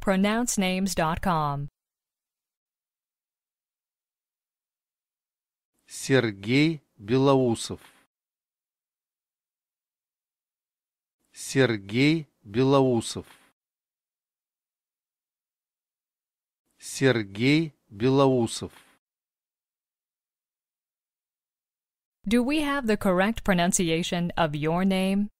pronouncenames.com. Сергей Белоусов Сергей Белоусов Сергей Белоусов Do we have the correct pronunciation of your name?